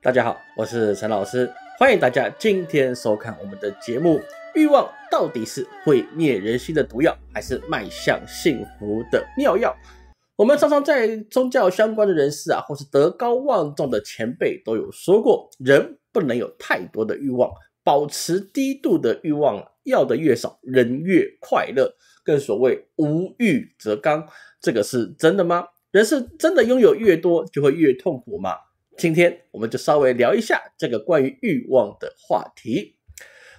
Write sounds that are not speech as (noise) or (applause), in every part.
大家好，我是陈老师，欢迎大家今天收看我们的节目。欲望到底是毁灭人心的毒药，还是迈向幸福的妙药？我们常常在宗教相关的人士啊，或是德高望重的前辈都有说过，人不能有太多的欲望，保持低度的欲望要的越少，人越快乐。更所谓无欲则刚，这个是真的吗？人是真的拥有越多就会越痛苦吗？今天我们就稍微聊一下这个关于欲望的话题。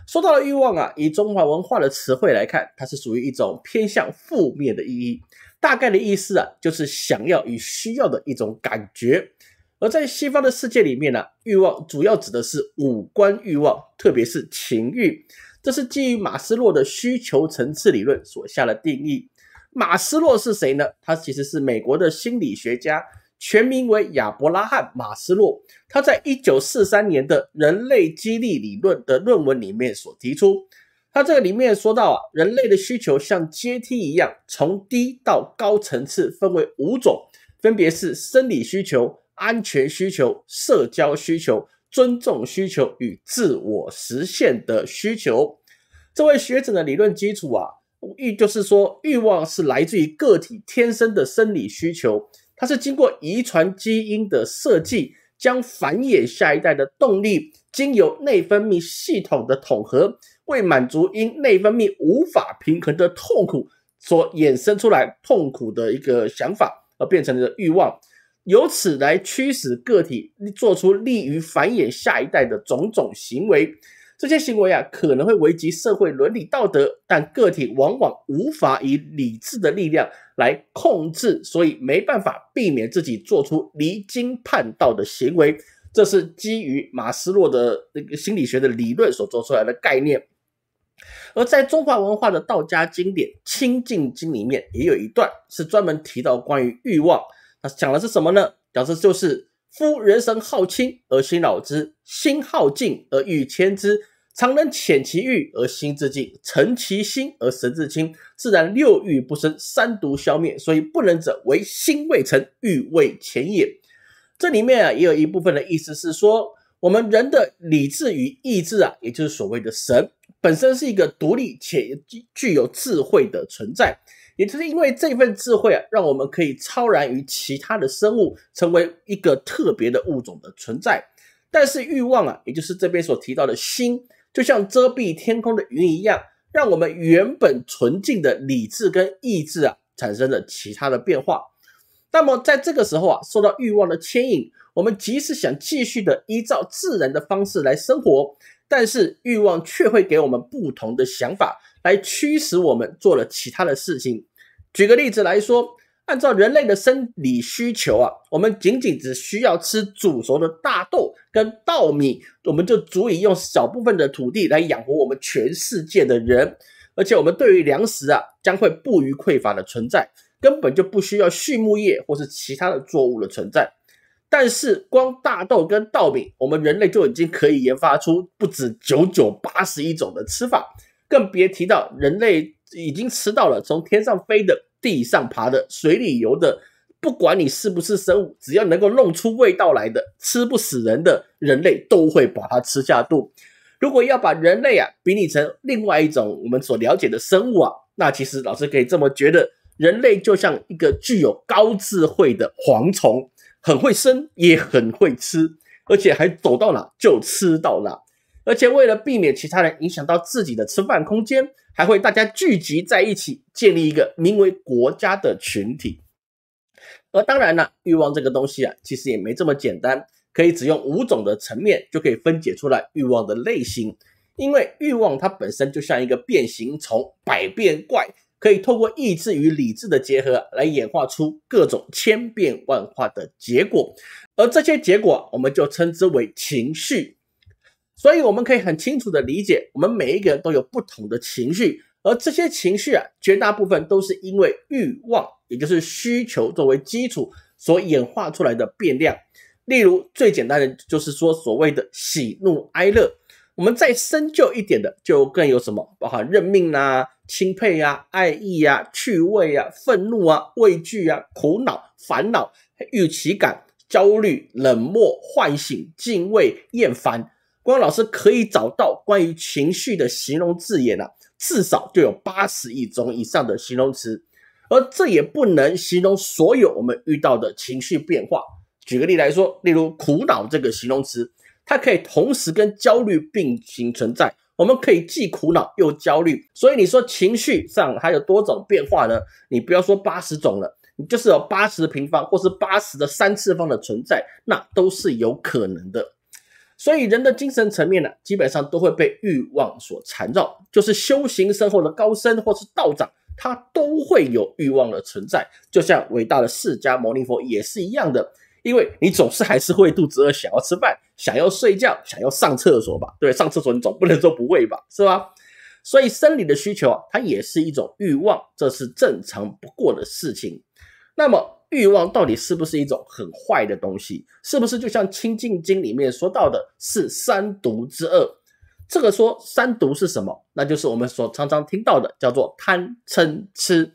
说到了欲望啊，以中华文化的词汇来看，它是属于一种偏向负面的意义，大概的意思啊，就是想要与需要的一种感觉。而在西方的世界里面呢，欲望主要指的是五官欲望，特别是情欲。这是基于马斯洛的需求层次理论所下的定义。马斯洛是谁呢？他其实是美国的心理学家。全名为亚伯拉罕·马斯洛，他在一九四三年的《人类激励理论》的论文里面所提出，他这个里面说到啊，人类的需求像阶梯一样，从低到高层次分为五种，分别是生理需求、安全需求、社交需求、尊重需求与自我实现的需求。这位学者的理论基础啊，欲就是说欲望是来自于个体天生的生理需求。它是经过遗传基因的设计，将繁衍下一代的动力，经由内分泌系统的统合，为满足因内分泌无法平衡的痛苦所衍生出来痛苦的一个想法，而变成的欲望，由此来驱使个体做出利于繁衍下一代的种种行为。这些行为啊，可能会危及社会伦理道德，但个体往往无法以理智的力量来控制，所以没办法避免自己做出离经叛道的行为。这是基于马斯洛的那个心理学的理论所做出来的概念。而在中华文化的道家经典《清净经》里面，也有一段是专门提到关于欲望，那讲的是什么呢？讲的就是。夫人神好清而心扰之，心好静而欲牵之。常人遣其欲而心自静，澄其心而神自清。自然六欲不生，三毒消灭。所以不能者，为心未成，欲未前也。这里面啊，也有一部分的意思是说，我们人的理智与意志啊，也就是所谓的神，本身是一个独立且具有智慧的存在。也就是因为这份智慧啊，让我们可以超然于其他的生物，成为一个特别的物种的存在。但是欲望啊，也就是这边所提到的心，就像遮蔽天空的云一样，让我们原本纯净的理智跟意志啊，产生了其他的变化。那么在这个时候啊，受到欲望的牵引，我们即使想继续的依照自然的方式来生活，但是欲望却会给我们不同的想法，来驱使我们做了其他的事情。举个例子来说，按照人类的生理需求啊，我们仅仅只需要吃煮熟的大豆跟稻米，我们就足以用少部分的土地来养活我们全世界的人。而且我们对于粮食啊，将会不虞匮乏的存在，根本就不需要畜牧业或是其他的作物的存在。但是光大豆跟稻米，我们人类就已经可以研发出不止九九八十一种的吃法，更别提到人类已经吃到了从天上飞的。地上爬的，水里游的，不管你是不是生物，只要能够弄出味道来的，吃不死人的人类都会把它吃下肚。如果要把人类啊比拟成另外一种我们所了解的生物啊，那其实老师可以这么觉得：人类就像一个具有高智慧的蝗虫，很会生，也很会吃，而且还走到哪就吃到哪。而且为了避免其他人影响到自己的吃饭空间，还会大家聚集在一起，建立一个名为“国家”的群体。而当然呢，欲望这个东西啊，其实也没这么简单，可以只用五种的层面就可以分解出来欲望的类型。因为欲望它本身就像一个变形虫、百变怪，可以透过意志与理智的结合来演化出各种千变万化的结果。而这些结果，我们就称之为情绪。所以我们可以很清楚地理解，我们每一个人都有不同的情绪，而这些情绪啊，绝大部分都是因为欲望，也就是需求作为基础所演化出来的变量。例如，最简单的就是说所谓的喜怒哀乐。我们再深究一点的，就更有什么，包含认命啊、钦佩啊、爱意啊、趣味啊、愤怒啊、畏惧啊、苦恼、烦恼、预期感、焦虑、冷漠、唤醒、敬畏、厌烦。光老师可以找到关于情绪的形容字眼呢，至少就有八十亿种以上的形容词，而这也不能形容所有我们遇到的情绪变化。举个例来说，例如苦恼这个形容词，它可以同时跟焦虑并行存在，我们可以既苦恼又焦虑。所以你说情绪上还有多种变化呢？你不要说八十种了，你就是有八十平方或是八十的三次方的存在，那都是有可能的。所以人的精神层面呢，基本上都会被欲望所缠绕。就是修行身后的高僧或是道长，他都会有欲望的存在。就像伟大的释迦牟尼佛也是一样的，因为你总是还是会肚子饿，想要吃饭，想要睡觉，想要上厕所吧？(laughs) 对，上厕所你总不能说不喂吧？是吧？所以生理的需求啊，它也是一种欲望，这是正常不过的事情。那么。欲望到底是不是一种很坏的东西？是不是就像《清净经》里面说到的，是三毒之恶？这个说三毒是什么？那就是我们所常常听到的，叫做贪嗔痴。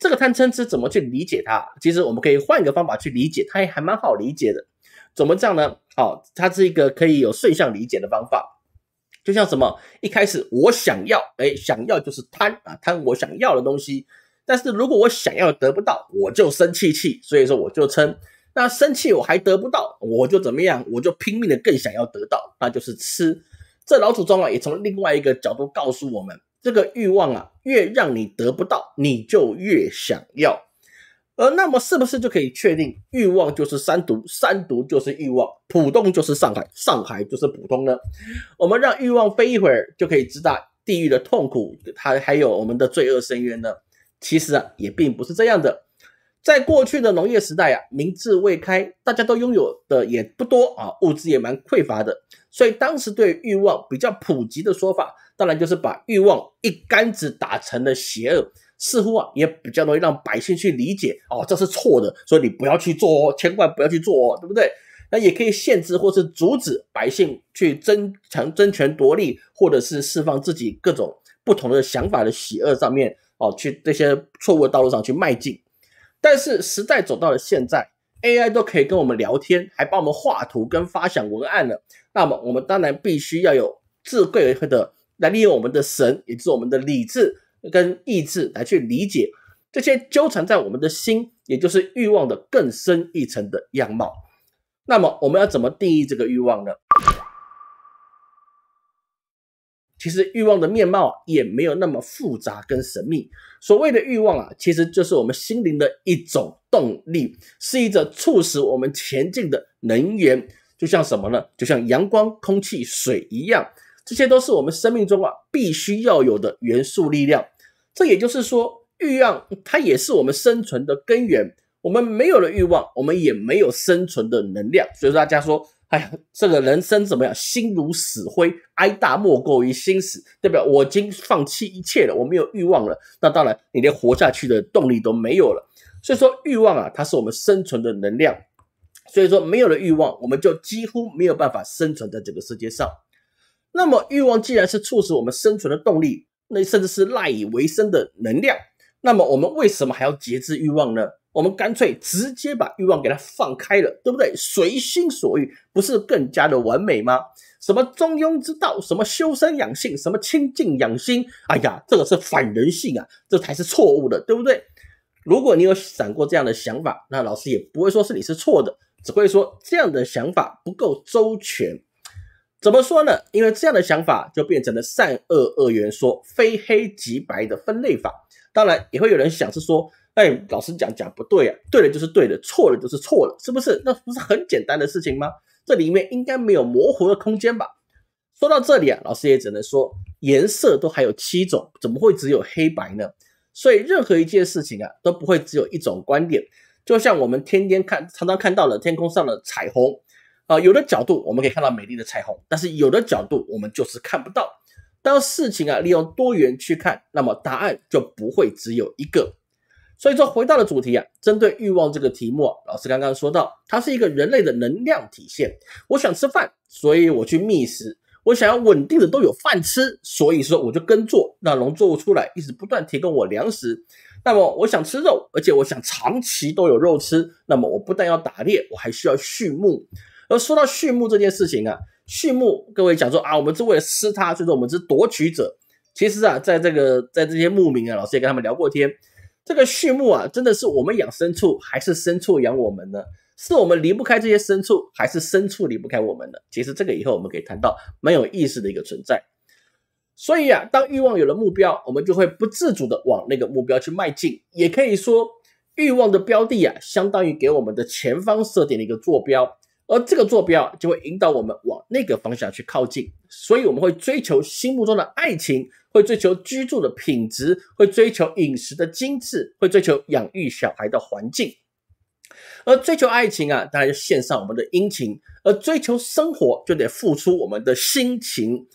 这个贪嗔痴怎么去理解它？其实我们可以换一个方法去理解它，也还蛮好理解的。怎么这样呢？哦，它是一个可以有顺向理解的方法。就像什么？一开始我想要，哎，想要就是贪啊，贪我想要的东西。但是如果我想要得不到，我就生气气，所以说我就称那生气我还得不到，我就怎么样，我就拼命的更想要得到，那就是吃。这老祖宗啊，也从另外一个角度告诉我们，这个欲望啊，越让你得不到，你就越想要。而那么是不是就可以确定欲望就是三毒，三毒就是欲望，普通就是上海，上海就是普通呢？我们让欲望飞一会儿，就可以知道地狱的痛苦，它还有我们的罪恶深渊呢。其实啊，也并不是这样的。在过去的农业时代啊，民智未开，大家都拥有的也不多啊，物资也蛮匮乏的。所以当时对欲望比较普及的说法，当然就是把欲望一竿子打成了邪恶，似乎啊也比较容易让百姓去理解哦，这是错的，所以你不要去做哦，千万不要去做哦，对不对？那也可以限制或是阻止百姓去争强争权夺利，或者是释放自己各种不同的想法的邪恶上面。哦，去这些错误的道路上去迈进，但是时代走到了现在，AI 都可以跟我们聊天，还帮我们画图跟发想文案了。那么我们当然必须要有智慧的来利用我们的神，也就是我们的理智跟意志，来去理解这些纠缠在我们的心，也就是欲望的更深一层的样貌。那么我们要怎么定义这个欲望呢？其实欲望的面貌啊，也没有那么复杂跟神秘。所谓的欲望啊，其实就是我们心灵的一种动力，是一种促使我们前进的能源。就像什么呢？就像阳光、空气、水一样，这些都是我们生命中啊必须要有的元素力量。这也就是说，欲望它也是我们生存的根源。我们没有了欲望，我们也没有生存的能量。所以说，大家说。哎呀，这个人生怎么样？心如死灰，哀大莫过于心死，代表我已经放弃一切了，我没有欲望了。那当然，你连活下去的动力都没有了。所以说，欲望啊，它是我们生存的能量。所以说，没有了欲望，我们就几乎没有办法生存在这个世界上。那么，欲望既然是促使我们生存的动力，那甚至是赖以为生的能量，那么我们为什么还要节制欲望呢？我们干脆直接把欲望给它放开了，对不对？随心所欲，不是更加的完美吗？什么中庸之道，什么修身养性，什么清净养心，哎呀，这个是反人性啊，这才是错误的，对不对？如果你有闪过这样的想法，那老师也不会说是你是错的，只会说这样的想法不够周全。怎么说呢？因为这样的想法就变成了善恶二元说，非黑即白的分类法。当然，也会有人想是说。哎，老师讲讲不对啊，对了就是对了，错了就是错了，是不是？那不是很简单的事情吗？这里面应该没有模糊的空间吧？说到这里啊，老师也只能说，颜色都还有七种，怎么会只有黑白呢？所以任何一件事情啊，都不会只有一种观点。就像我们天天看，常常看到了天空上的彩虹，啊，有的角度我们可以看到美丽的彩虹，但是有的角度我们就是看不到。当事情啊利用多元去看，那么答案就不会只有一个。所以说，回到了主题啊。针对欲望这个题目，老师刚刚说到，它是一个人类的能量体现。我想吃饭，所以我去觅食；我想要稳定的都有饭吃，所以说我就耕作，让农作物出来，一直不断提供我粮食。那么我想吃肉，而且我想长期都有肉吃，那么我不但要打猎，我还需要畜牧。而说到畜牧这件事情啊，畜牧，各位讲说啊，我们是为了吃它，所以说我们是夺取者。其实啊，在这个在这些牧民啊，老师也跟他们聊过天。这个畜牧啊，真的是我们养牲畜，还是牲畜养我们呢？是我们离不开这些牲畜，还是牲畜离不开我们呢？其实这个以后我们可以谈到，蛮有意思的一个存在。所以啊，当欲望有了目标，我们就会不自主的往那个目标去迈进。也可以说，欲望的标的啊，相当于给我们的前方设定了一个坐标。而这个坐标就会引导我们往那个方向去靠近，所以我们会追求心目中的爱情，会追求居住的品质，会追求饮食的精致，会追求养育小孩的环境。而追求爱情啊，当然就献上我们的殷勤；而追求生活，就得付出我们的辛勤。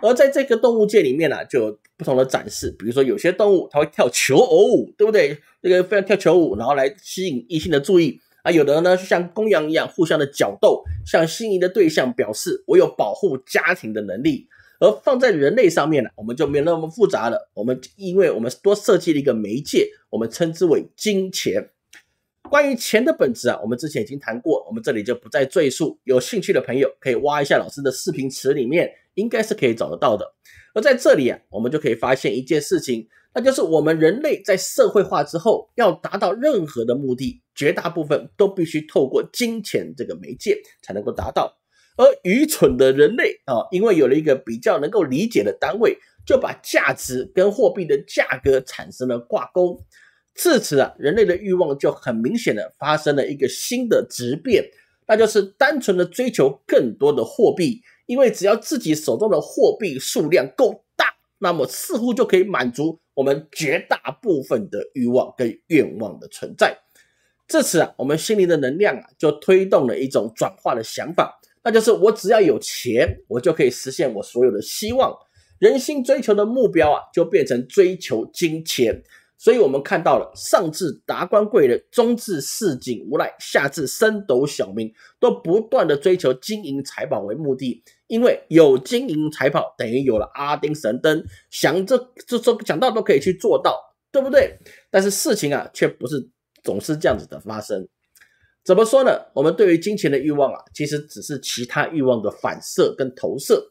而在这个动物界里面呢，就有不同的展示，比如说有些动物它会跳求偶舞，对不对？这个非常跳求偶舞，然后来吸引异性的注意。啊，有的呢，就像公羊一样，互相的角斗，向心仪的对象表示我有保护家庭的能力。而放在人类上面呢，我们就没有那么复杂了。我们因为我们多设计了一个媒介，我们称之为金钱。关于钱的本质啊，我们之前已经谈过，我们这里就不再赘述。有兴趣的朋友可以挖一下老师的视频池里面。应该是可以找得到的，而在这里啊，我们就可以发现一件事情，那就是我们人类在社会化之后，要达到任何的目的，绝大部分都必须透过金钱这个媒介才能够达到。而愚蠢的人类啊，因为有了一个比较能够理解的单位，就把价值跟货币的价格产生了挂钩。自此啊，人类的欲望就很明显的发生了一个新的质变，那就是单纯的追求更多的货币。因为只要自己手中的货币数量够大，那么似乎就可以满足我们绝大部分的欲望跟愿望的存在。至此啊，我们心灵的能量啊，就推动了一种转化的想法，那就是我只要有钱，我就可以实现我所有的希望。人心追求的目标啊，就变成追求金钱。所以，我们看到了上至达官贵人，中至市井无赖，下至升斗小民，都不断的追求金银财宝为目的。因为有金银财宝，等于有了阿丁神灯，想这这这讲到都可以去做到，对不对？但是事情啊，却不是总是这样子的发生。怎么说呢？我们对于金钱的欲望啊，其实只是其他欲望的反射跟投射。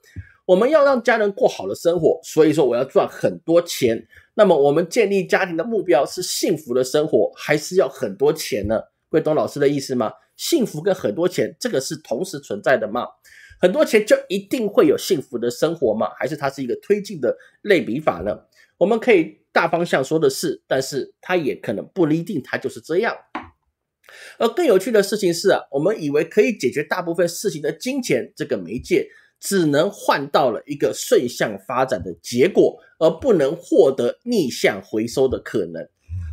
我们要让家人过好的生活，所以说我要赚很多钱。那么我们建立家庭的目标是幸福的生活，还是要很多钱呢？会懂老师的意思吗？幸福跟很多钱，这个是同时存在的吗？很多钱就一定会有幸福的生活吗？还是它是一个推进的类比法呢？我们可以大方向说的是，但是它也可能不一定，它就是这样。而更有趣的事情是啊，我们以为可以解决大部分事情的金钱这个媒介。只能换到了一个顺向发展的结果，而不能获得逆向回收的可能。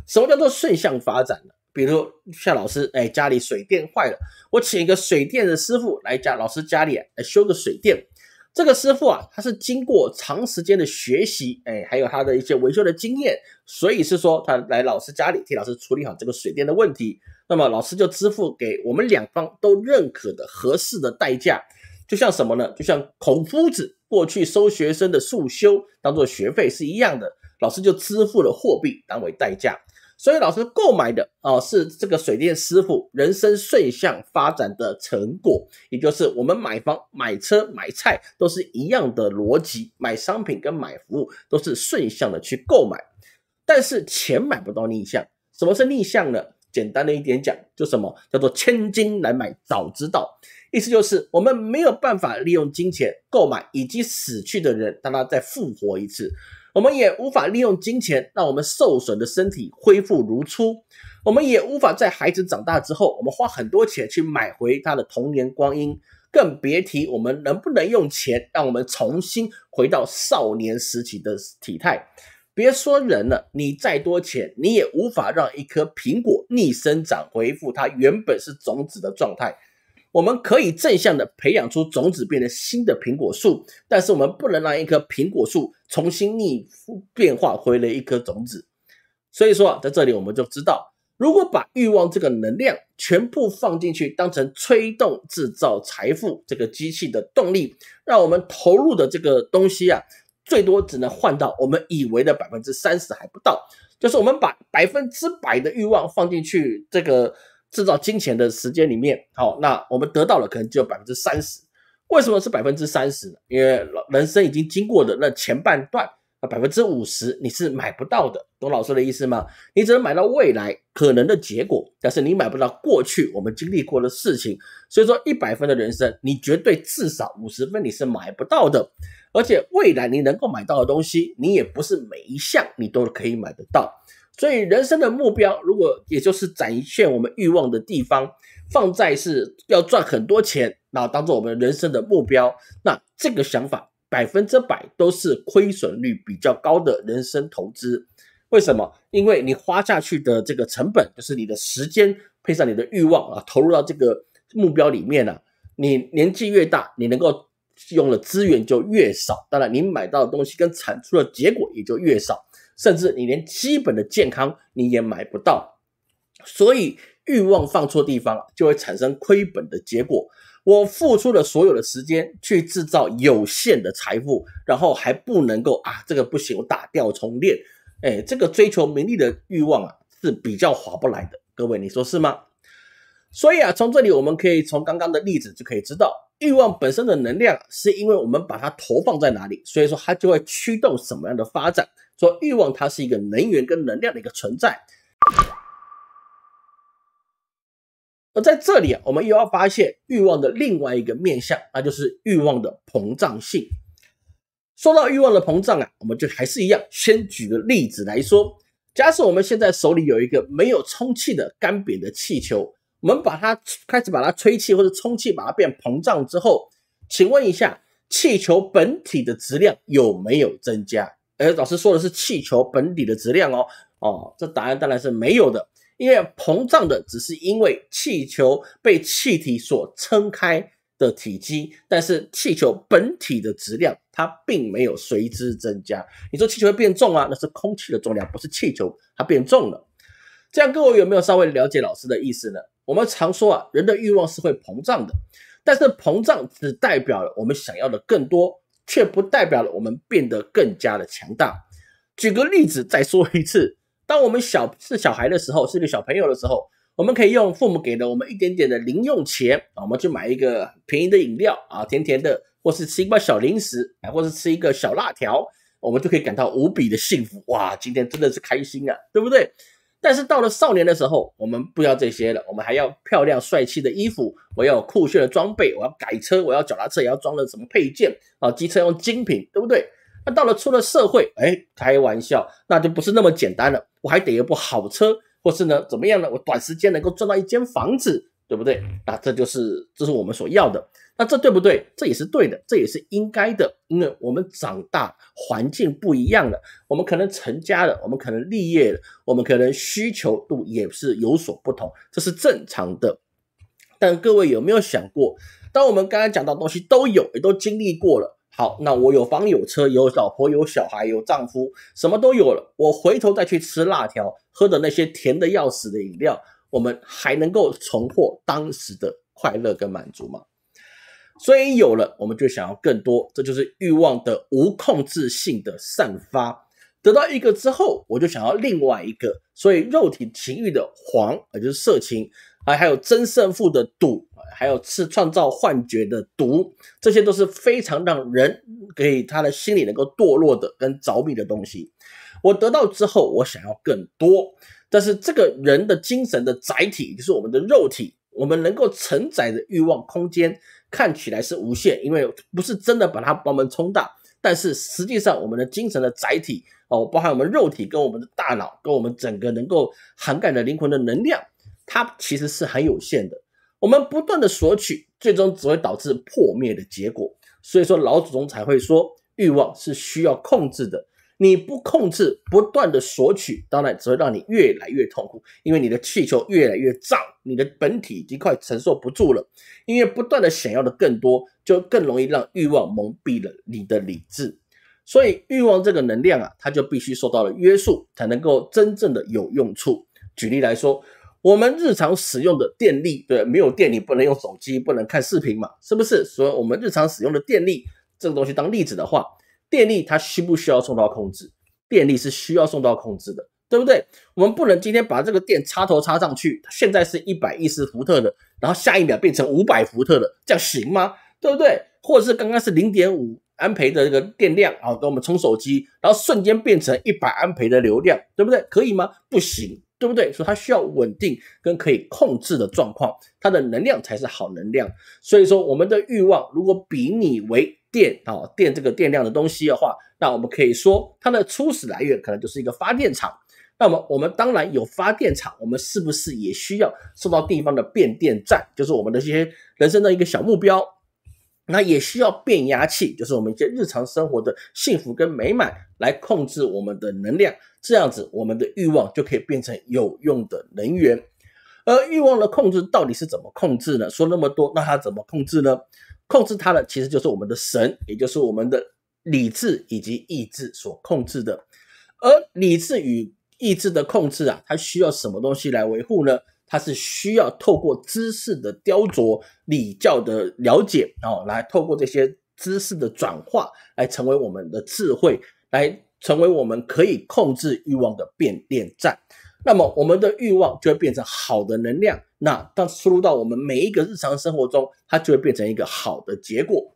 什么叫做顺向发展呢？比如像老师，哎，家里水电坏了，我请一个水电的师傅来家老师家里来修个水电。这个师傅啊，他是经过长时间的学习，哎，还有他的一些维修的经验，所以是说他来老师家里替老师处理好这个水电的问题，那么老师就支付给我们两方都认可的合适的代价。就像什么呢？就像孔夫子过去收学生的束修当做学费是一样的，老师就支付了货币当为代价，所以老师购买的啊是这个水电师傅人生顺向发展的成果，也就是我们买房、买车、买菜都是一样的逻辑，买商品跟买服务都是顺向的去购买，但是钱买不到逆向。什么是逆向呢？简单的一点讲，就什么叫做千金难买早知道。意思就是，我们没有办法利用金钱购买已经死去的人，让他再复活一次；我们也无法利用金钱让我们受损的身体恢复如初；我们也无法在孩子长大之后，我们花很多钱去买回他的童年光阴。更别提我们能不能用钱让我们重新回到少年时期的体态。别说人了，你再多钱，你也无法让一颗苹果逆生长，恢复它原本是种子的状态。我们可以正向的培养出种子，变成新的苹果树，但是我们不能让一棵苹果树重新逆变化回了一颗种子。所以说啊，在这里我们就知道，如果把欲望这个能量全部放进去，当成推动制造财富这个机器的动力，让我们投入的这个东西啊，最多只能换到我们以为的百分之三十还不到。就是我们把百分之百的欲望放进去，这个。制造金钱的时间里面，好，那我们得到了可能只有百分之三十。为什么是百分之三十呢？因为人生已经经过的那前半段，那百分之五十你是买不到的。懂老师的意思吗？你只能买到未来可能的结果，但是你买不到过去我们经历过的事情。所以说，一百分的人生，你绝对至少五十分你是买不到的。而且未来你能够买到的东西，你也不是每一项你都可以买得到。所以，人生的目标，如果也就是展现我们欲望的地方，放在是要赚很多钱，然后当做我们人生的目标，那这个想法百分之百都是亏损率比较高的人生投资。为什么？因为你花下去的这个成本，就是你的时间配上你的欲望啊，投入到这个目标里面了。你年纪越大，你能够用的资源就越少，当然你买到的东西跟产出的结果也就越少。甚至你连基本的健康你也买不到，所以欲望放错地方，就会产生亏本的结果。我付出了所有的时间去制造有限的财富，然后还不能够啊，这个不行，我打掉重练。哎，这个追求名利的欲望啊，是比较划不来的。各位，你说是吗？所以啊，从这里我们可以从刚刚的例子就可以知道，欲望本身的能量，是因为我们把它投放在哪里，所以说它就会驱动什么样的发展。说欲望它是一个能源跟能量的一个存在，而在这里啊，我们又要发现欲望的另外一个面向，那就是欲望的膨胀性。说到欲望的膨胀啊，我们就还是一样，先举个例子来说。假设我们现在手里有一个没有充气的干瘪的气球，我们把它开始把它吹气或者充气，把它变膨胀之后，请问一下，气球本体的质量有没有增加？哎，老师说的是气球本体的质量哦，哦，这答案当然是没有的，因为膨胀的只是因为气球被气体所撑开的体积，但是气球本体的质量它并没有随之增加。你说气球会变重啊？那是空气的重量，不是气球它变重了。这样各位有没有稍微了解老师的意思呢？我们常说啊，人的欲望是会膨胀的，但是膨胀只代表了我们想要的更多。却不代表了我们变得更加的强大。举个例子，再说一次，当我们小是小孩的时候，是个小朋友的时候，我们可以用父母给了我们一点点的零用钱啊，我们去买一个便宜的饮料啊，甜甜的，或是吃一包小零食，或是吃一个小辣条，我们就可以感到无比的幸福哇！今天真的是开心啊，对不对？但是到了少年的时候，我们不要这些了，我们还要漂亮帅气的衣服，我要酷炫的装备，我要改车，我要脚踏车，也要装了什么配件啊，机车用精品，对不对？那到了出了社会，哎，开玩笑，那就不是那么简单了，我还得有部好车，或是呢，怎么样呢？我短时间能够赚到一间房子，对不对？那这就是这是我们所要的。那这对不对？这也是对的，这也是应该的。因为我们长大环境不一样了，我们可能成家了，我们可能立业了，我们可能需求度也是有所不同，这是正常的。但各位有没有想过，当我们刚刚讲到东西都有，也都经历过了，好，那我有房有车有老婆有小孩有丈夫，什么都有了，我回头再去吃辣条喝的那些甜的要死的饮料，我们还能够重获当时的快乐跟满足吗？所以有了，我们就想要更多，这就是欲望的无控制性的散发。得到一个之后，我就想要另外一个。所以，肉体情欲的黄，啊，就是色情；啊，还有真胜负的赌还有是创造幻觉的毒，这些都是非常让人给他的心理能够堕落的跟着迷的东西。我得到之后，我想要更多。但是，这个人的精神的载体就是我们的肉体。我们能够承载的欲望空间看起来是无限，因为不是真的把它把我们冲大，但是实际上我们的精神的载体哦，包含我们肉体跟我们的大脑跟我们整个能够涵盖的灵魂的能量，它其实是很有限的。我们不断的索取，最终只会导致破灭的结果。所以说老祖宗才会说欲望是需要控制的。你不控制，不断的索取，当然只会让你越来越痛苦，因为你的气球越来越胀，你的本体已经快承受不住了。因为不断的想要的更多，就更容易让欲望蒙蔽了你的理智。所以欲望这个能量啊，它就必须受到了约束，才能够真正的有用处。举例来说，我们日常使用的电力，对，没有电你不能用手机，不能看视频嘛，是不是？所以我们日常使用的电力这个东西当例子的话。电力它需不需要送到控制？电力是需要送到控制的，对不对？我们不能今天把这个电插头插上去，现在是一百一十伏特的，然后下一秒变成五百伏特的，这样行吗？对不对？或者是刚刚是零点五安培的这个电量，啊，给我们充手机，然后瞬间变成一百安培的流量，对不对？可以吗？不行。对不对？所以它需要稳定跟可以控制的状况，它的能量才是好能量。所以说，我们的欲望如果比拟为电啊，电这个电量的东西的话，那我们可以说它的初始来源可能就是一个发电厂。那么我们当然有发电厂，我们是不是也需要受到地方的变电站？就是我们的些人生的一个小目标。那也需要变压器，就是我们一些日常生活的幸福跟美满来控制我们的能量，这样子我们的欲望就可以变成有用的能源。而欲望的控制到底是怎么控制呢？说那么多，那它怎么控制呢？控制它的其实就是我们的神，也就是我们的理智以及意志所控制的。而理智与意志的控制啊，它需要什么东西来维护呢？它是需要透过知识的雕琢、礼教的了解，哦，来透过这些知识的转化，来成为我们的智慧，来成为我们可以控制欲望的变电站。那么，我们的欲望就会变成好的能量。那当输入到我们每一个日常生活中，它就会变成一个好的结果。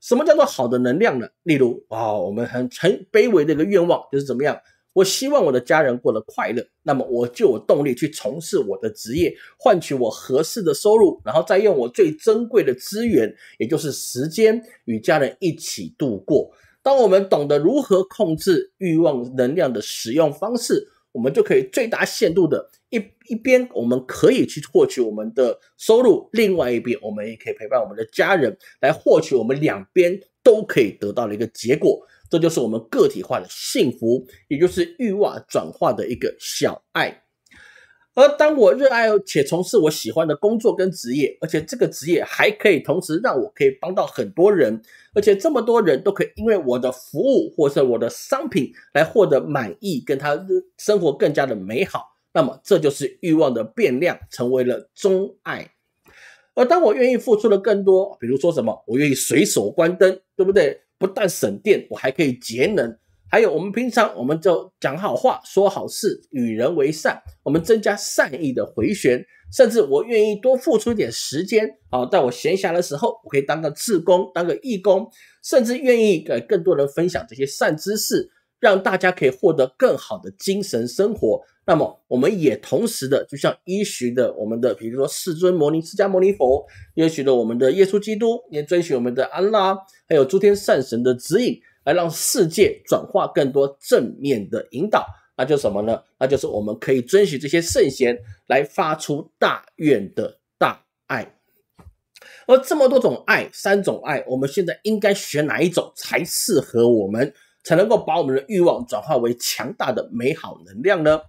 什么叫做好的能量呢？例如，啊，我们很很卑微的一个愿望，就是怎么样？我希望我的家人过得快乐，那么我就有动力去从事我的职业，换取我合适的收入，然后再用我最珍贵的资源，也就是时间，与家人一起度过。当我们懂得如何控制欲望能量的使用方式，我们就可以最大限度的一一边，我们可以去获取我们的收入，另外一边，我们也可以陪伴我们的家人，来获取我们两边都可以得到的一个结果。这就是我们个体化的幸福，也就是欲望转化的一个小爱。而当我热爱且从事我喜欢的工作跟职业，而且这个职业还可以同时让我可以帮到很多人，而且这么多人都可以因为我的服务或者我的商品来获得满意，跟他生活更加的美好。那么，这就是欲望的变量成为了钟爱。而当我愿意付出了更多，比如说什么，我愿意随手关灯，对不对？不但省电，我还可以节能。还有，我们平常我们就讲好话，说好事，与人为善，我们增加善意的回旋。甚至我愿意多付出一点时间，啊，在我闲暇的时候，我可以当个志工，当个义工，甚至愿意给更多人分享这些善知识。让大家可以获得更好的精神生活。那么，我们也同时的，就像依循的我们的，比如说世尊摩尼释迦摩尼佛，依循的我们的耶稣基督，也遵循我们的安拉，还有诸天善神的指引，来让世界转化更多正面的引导。那就什么呢？那就是我们可以遵循这些圣贤来发出大愿的大爱。而这么多种爱，三种爱，我们现在应该选哪一种才适合我们？才能够把我们的欲望转化为强大的美好能量呢？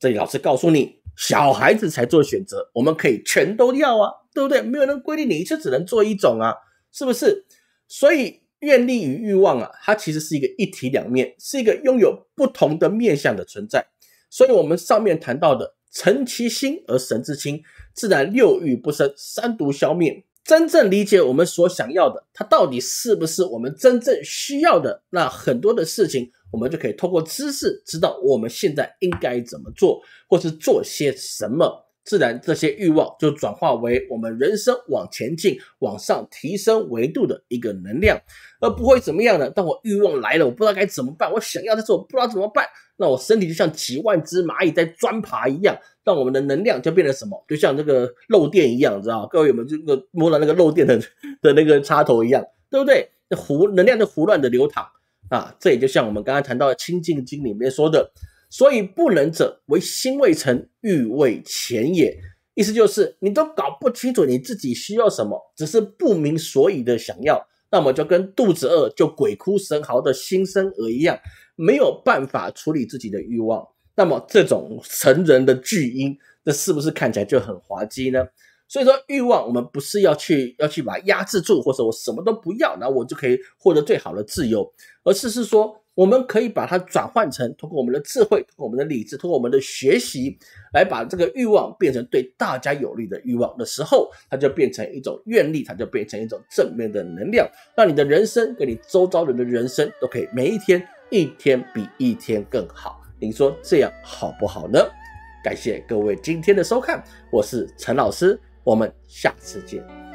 这里老师告诉你，小孩子才做选择，我们可以全都要啊，对不对？没有人规定你一次只能做一种啊，是不是？所以愿力与欲望啊，它其实是一个一体两面，是一个拥有不同的面向的存在。所以，我们上面谈到的，澄其心而神之清，自然六欲不生，三毒消灭。真正理解我们所想要的，它到底是不是我们真正需要的？那很多的事情，我们就可以通过知识知道我们现在应该怎么做，或是做些什么。自然，这些欲望就转化为我们人生往前进、往上提升维度的一个能量，而不会怎么样呢？当我欲望来了，我不知道该怎么办。我想要的时候不知道怎么办，那我身体就像几万只蚂蚁在钻爬一样。让我们的能量就变成什么，就像这个漏电一样，知道各位有没有这个摸到那个漏电的 (laughs) 的那个插头一样，对不对？那胡能量的胡乱的流淌啊，这也就像我们刚刚谈到《的《清净经》里面说的，所以不能者为心未成，欲未前也。意思就是你都搞不清楚你自己需要什么，只是不明所以的想要，那么就跟肚子饿就鬼哭神嚎的新生儿一样，没有办法处理自己的欲望。那么这种成人的巨婴，这是不是看起来就很滑稽呢？所以说欲望，我们不是要去要去把它压制住，或者我什么都不要，那我就可以获得最好的自由。而是是说，我们可以把它转换成通过我们的智慧、通过我们的理智、通过我们的学习，来把这个欲望变成对大家有利的欲望的时候，它就变成一种愿力，它就变成一种正面的能量，让你的人生跟你周遭人的人生都可以每一天一天比一天更好。您说这样好不好呢？感谢各位今天的收看，我是陈老师，我们下次见。